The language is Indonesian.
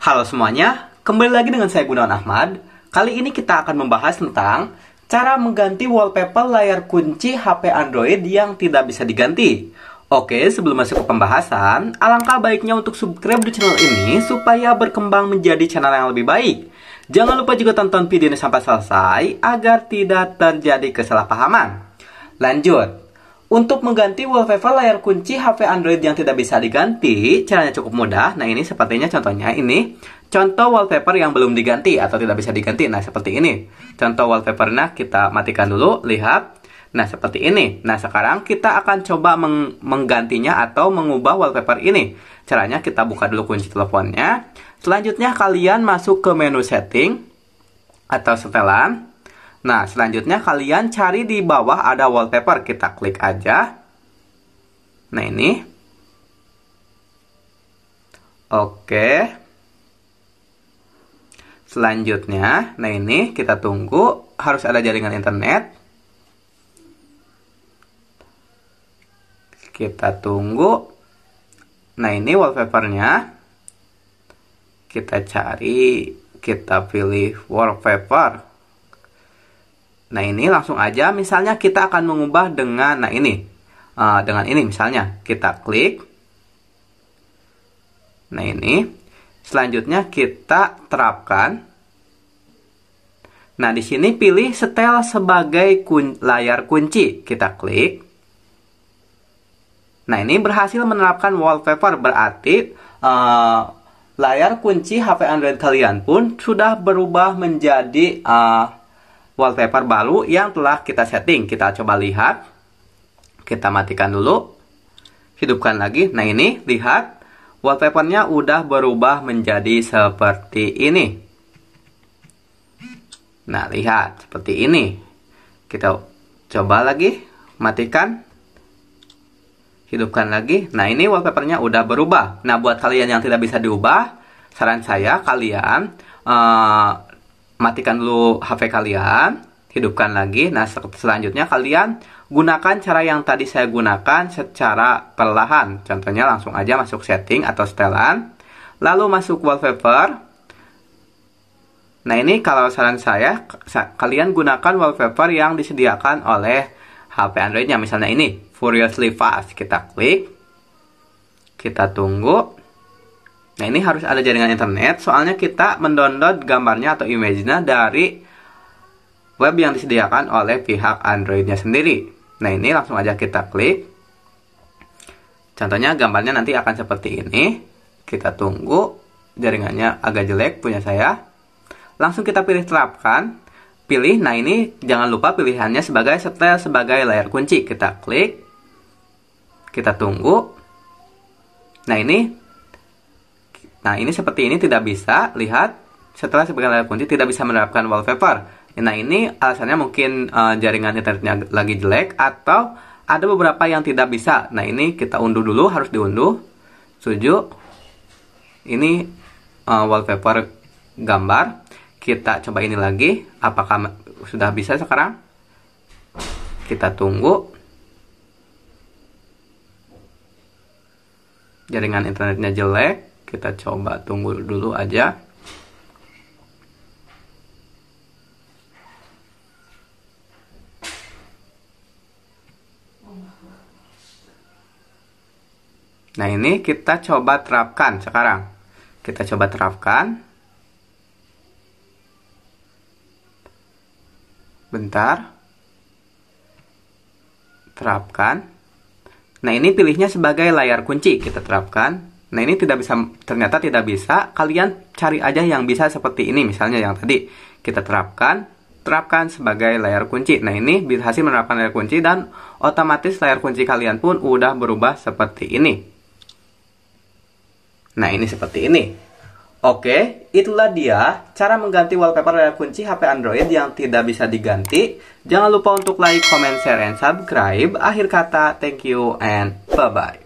Halo semuanya, kembali lagi dengan saya Gunawan Ahmad. Kali ini kita akan membahas tentang cara mengganti wallpaper layar kunci HP Android yang tidak bisa diganti. Oke, sebelum masuk ke pembahasan, alangkah baiknya untuk subscribe di channel ini supaya berkembang menjadi channel yang lebih baik. Jangan lupa juga tonton video ini sampai selesai agar tidak terjadi kesalahpahaman. Lanjut, untuk mengganti wallpaper layar kunci HP Android yang tidak bisa diganti, caranya cukup mudah. Nah ini sepertinya contohnya ini. Contoh wallpaper yang belum diganti atau tidak bisa diganti. Nah seperti ini. Contoh wallpaper nah kita matikan dulu, lihat. Nah seperti ini. Nah sekarang kita akan coba meng menggantinya atau mengubah wallpaper ini. Caranya kita buka dulu kunci teleponnya. Selanjutnya kalian masuk ke menu setting atau setelan. Nah, selanjutnya kalian cari di bawah ada wallpaper. Kita klik aja. Nah, ini. Oke. Selanjutnya, nah ini kita tunggu. Harus ada jaringan internet. Kita tunggu. Nah, ini wallpapernya. Kita cari, kita pilih wallpaper. Nah ini langsung aja misalnya kita akan mengubah dengan nah ini. Uh, dengan ini misalnya kita klik. Nah ini. Selanjutnya kita terapkan. Nah di sini pilih setel sebagai kun layar kunci. Kita klik. Nah ini berhasil menerapkan wallpaper berarti uh, layar kunci HP Android kalian pun sudah berubah menjadi uh, wallpaper baru yang telah kita setting. Kita coba lihat. Kita matikan dulu. Hidupkan lagi. Nah ini, lihat. Wallpapernya udah berubah menjadi seperti ini. Nah, lihat. Seperti ini. Kita coba lagi. Matikan hidupkan lagi. Nah, ini wallpapernya udah berubah. Nah, buat kalian yang tidak bisa diubah, saran saya kalian uh, matikan dulu HP kalian, hidupkan lagi. Nah, sel selanjutnya kalian gunakan cara yang tadi saya gunakan secara perlahan. Contohnya langsung aja masuk setting atau setelan, lalu masuk wallpaper. Nah, ini kalau saran saya, sa kalian gunakan wallpaper yang disediakan oleh HP Androidnya. Misalnya ini, Furiously Fast. Kita klik, kita tunggu. Nah ini harus ada jaringan internet soalnya kita mendownload gambarnya atau image-nya dari web yang disediakan oleh pihak Androidnya sendiri. Nah ini langsung aja kita klik. Contohnya gambarnya nanti akan seperti ini. Kita tunggu jaringannya agak jelek punya saya. Langsung kita pilih terapkan. Pilih, nah ini jangan lupa pilihannya sebagai setel sebagai layar kunci. Kita klik. Kita tunggu. Nah ini Nah, ini seperti ini tidak bisa, lihat, setelah sebagian layar kunci tidak bisa menerapkan wallpaper. Nah, ini alasannya mungkin uh, eh, jaringan internetnya lagi jelek atau ada beberapa yang tidak bisa. Nah, ini kita unduh dulu, harus diunduh. Setuju? Ini uh, wallpaper gambar. Kita coba ini lagi, apakah sudah bisa sekarang? Kita tunggu. Jaringan internetnya jelek kita coba tunggu dulu aja Nah ini kita coba terapkan sekarang Kita coba terapkan Bentar Terapkan Nah ini pilihnya sebagai layar kunci Kita terapkan Nah ini tidak bisa ternyata tidak bisa. Kalian cari aja yang bisa seperti ini misalnya yang tadi kita terapkan terapkan sebagai layar kunci. Nah ini berhasil menerapkan layar kunci dan otomatis layar kunci kalian pun udah berubah seperti ini. Nah ini seperti ini. Oke, itulah dia cara mengganti wallpaper layar kunci HP Android yang tidak bisa diganti. Jangan lupa untuk like, comment, share, and subscribe. Akhir kata, thank you and bye-bye.